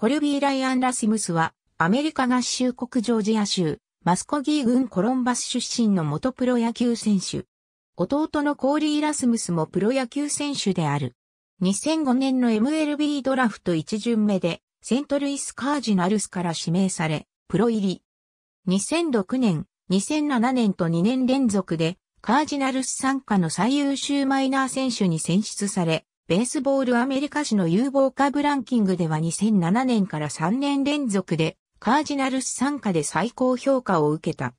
コルビー・ライアン・ラシムスは、アメリカ合衆国ジョージア州、マスコギー郡コロンバス出身の元プロ野球選手。弟のコーリー・ラスムスもプロ野球選手である。2005年の MLB ドラフト1巡目で、セントルイス・カージナルスから指名され、プロ入り。2006年、2007年と2年連続で、カージナルス参加の最優秀マイナー選手に選出され、ベースボールアメリカ史の有望株ランキングでは2007年から3年連続でカージナルス参加で最高評価を受けた。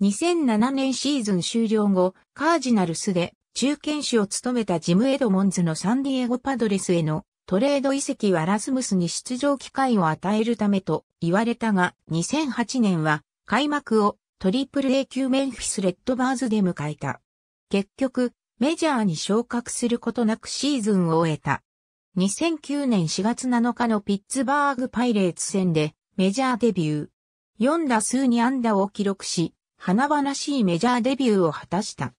2007年シーズン終了後、カージナルスで中堅手を務めたジム・エドモンズのサンディエゴパドレスへのトレード移籍はラスムスに出場機会を与えるためと言われたが、2008年は開幕をトリプル A 級メンフィス・レッドバーズで迎えた。結局、メジャーに昇格することなくシーズンを終えた。2009年4月7日のピッツバーグパイレーツ戦でメジャーデビュー。4打数2安打を記録し、華々しいメジャーデビューを果たした。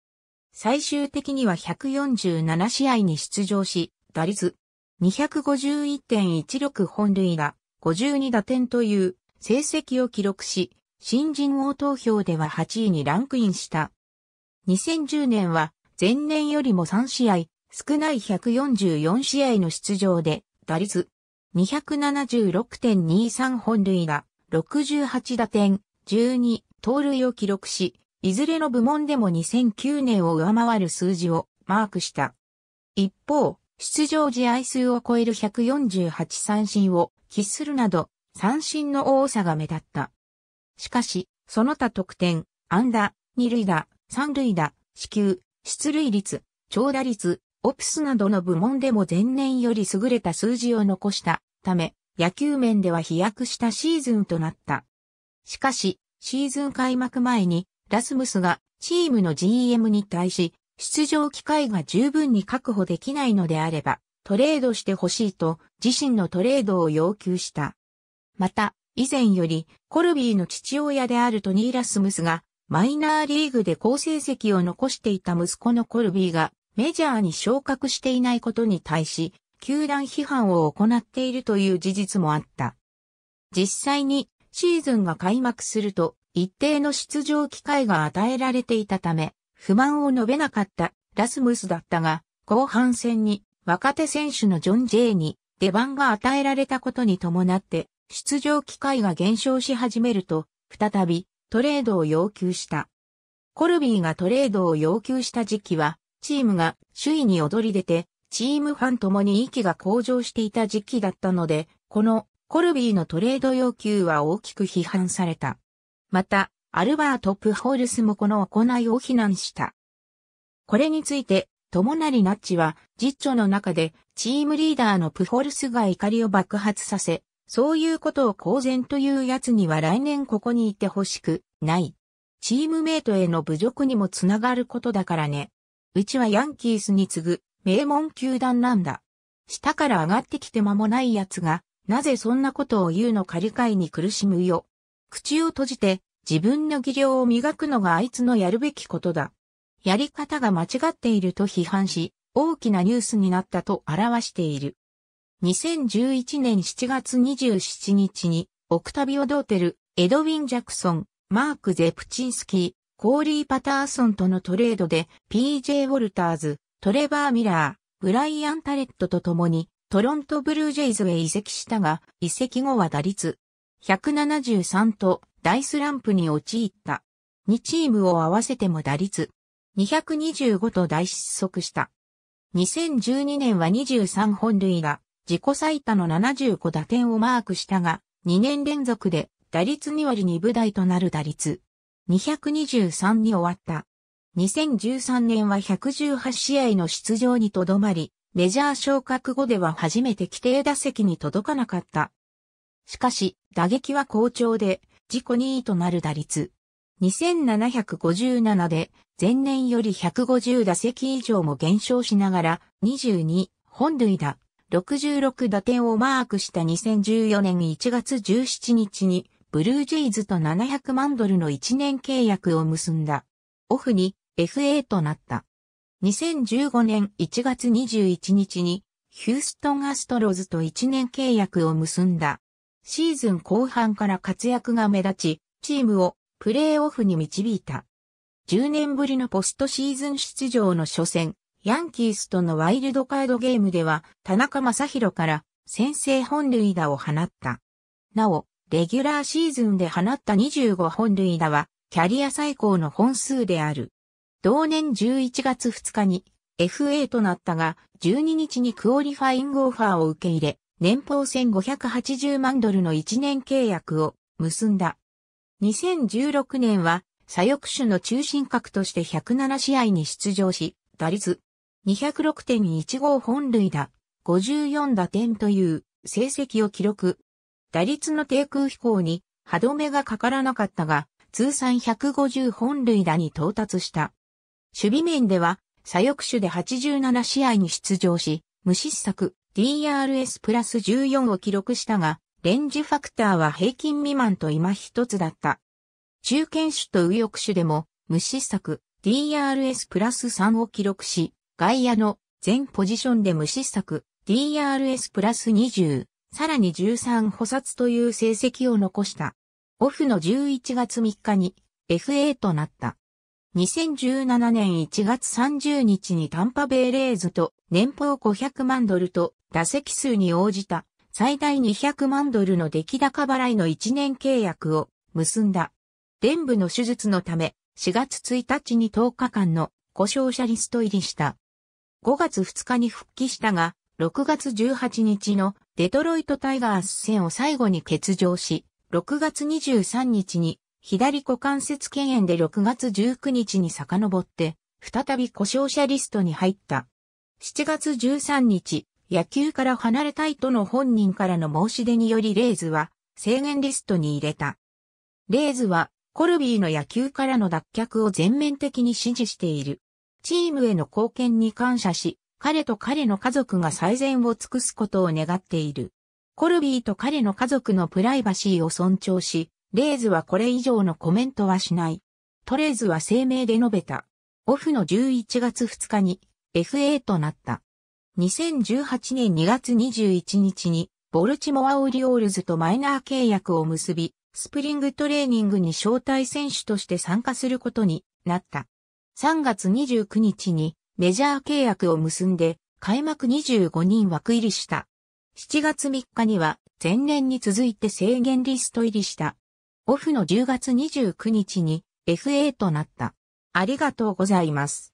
最終的には147試合に出場し、打率251.16本塁打、52打点という成績を記録し、新人王投票では8位にランクインした。2010年は前年よりも3試合、少ない144試合の出場で、打率276.23本塁打、68打点、12盗塁を記録し、いずれの部門でも2009年を上回る数字をマークした。一方、出場試合数を超える148三振を喫するなど、三振の多さが目立った。しかし、その他得点、安打、二塁打、三塁打、四球、出塁率、長打率、オプスなどの部門でも前年より優れた数字を残したため、野球面では飛躍したシーズンとなった。しかし、シーズン開幕前に、ラスムスがチームの GM に対し、出場機会が十分に確保できないのであれば、トレードしてほしいと自身のトレードを要求した。また、以前よりコルビーの父親であるトニー・ラスムスがマイナーリーグで好成績を残していた息子のコルビーがメジャーに昇格していないことに対し、球団批判を行っているという事実もあった。実際にシーズンが開幕すると一定の出場機会が与えられていたため、不満を述べなかったラスムスだったが、後半戦に若手選手のジョン・ジェイに出番が与えられたことに伴って出場機会が減少し始めると、再びトレードを要求した。コルビーがトレードを要求した時期は、チームが首位に躍り出て、チームファンともに息が向上していた時期だったので、このコルビーのトレード要求は大きく批判された。また、アルバート・プホールスもこの行いを非難した。これについて、友成ナッチは、実著の中で、チームリーダーのプホルスが怒りを爆発させ、そういうことを公然という奴には来年ここにいてほしくない。チームメイトへの侮辱にもつながることだからね。うちはヤンキースに次ぐ名門球団なんだ。下から上がってきて間もない奴が、なぜそんなことを言うのか理解に苦しむよ。口を閉じて自分の技量を磨くのがあいつのやるべきことだ。やり方が間違っていると批判し、大きなニュースになったと表している。2011年7月27日に、オクタビオ・ドーテル、エドウィン・ジャクソン、マーク・ゼプチンスキー、コーリー・パターソンとのトレードで、PJ・ ウォルターズ、トレバー・ミラー、ブライアン・タレットと共に、トロント・ブルージェイズへ移籍したが、移籍後は打率、173と、大スランプに陥った。2チームを合わせても打率、225と大失速した。2012年は23本塁打、自己最多の75打点をマークしたが、2年連続で打率2割2分台となる打率。223に終わった。2013年は118試合の出場にとどまり、メジャー昇格後では初めて規定打席に届かなかった。しかし、打撃は好調で、自己2位となる打率。2757で、前年より150打席以上も減少しながら、22本塁打、66打点をマークした2014年1月17日に、ブルージェイズと700万ドルの1年契約を結んだ。オフに FA となった。2015年1月21日に、ヒューストンアストロズと1年契約を結んだ。シーズン後半から活躍が目立ち、チームをプレーオフに導いた。10年ぶりのポストシーズン出場の初戦、ヤンキースとのワイルドカードゲームでは、田中正宏から先制本塁打を放った。なお、レギュラーシーズンで放った25本塁打は、キャリア最高の本数である。同年11月2日に FA となったが、12日にクオリファイングオファーを受け入れ、年俸1580万ドルの1年契約を結んだ。2016年は、左翼手の中心格として107試合に出場し、打率206.15本塁打、54打点という成績を記録。打率の低空飛行に歯止めがかからなかったが、通算150本塁打に到達した。守備面では、左翼手で87試合に出場し、無失策 DRS プラス14を記録したが、レンジファクターは平均未満と今一つだった。中堅手と右翼手でも、無失策 DRS プラス3を記録し、外野の全ポジションで無失策、DRS プラス20、さらに13補殺という成績を残した。オフの11月3日に FA となった。2017年1月30日にタンパベイレーズと年俸500万ドルと打席数に応じた最大200万ドルの出来高払いの1年契約を結んだ。伝部の手術のため4月1日に10日間の故障者リスト入りした。5月2日に復帰したが、6月18日のデトロイトタイガース戦を最後に欠場し、6月23日に左股関節腱炎で6月19日に遡って、再び故障者リストに入った。7月13日、野球から離れたいとの本人からの申し出によりレイズは制限リストに入れた。レイズはコルビーの野球からの脱却を全面的に支持している。チームへの貢献に感謝し、彼と彼の家族が最善を尽くすことを願っている。コルビーと彼の家族のプライバシーを尊重し、レイズはこれ以上のコメントはしない。トレーズは声明で述べた。オフの11月2日に FA となった。2018年2月21日にボルチモアオリオールズとマイナー契約を結び、スプリングトレーニングに招待選手として参加することになった。3月29日にメジャー契約を結んで開幕25人枠入りした。7月3日には前年に続いて制限リスト入りした。オフの10月29日に FA となった。ありがとうございます。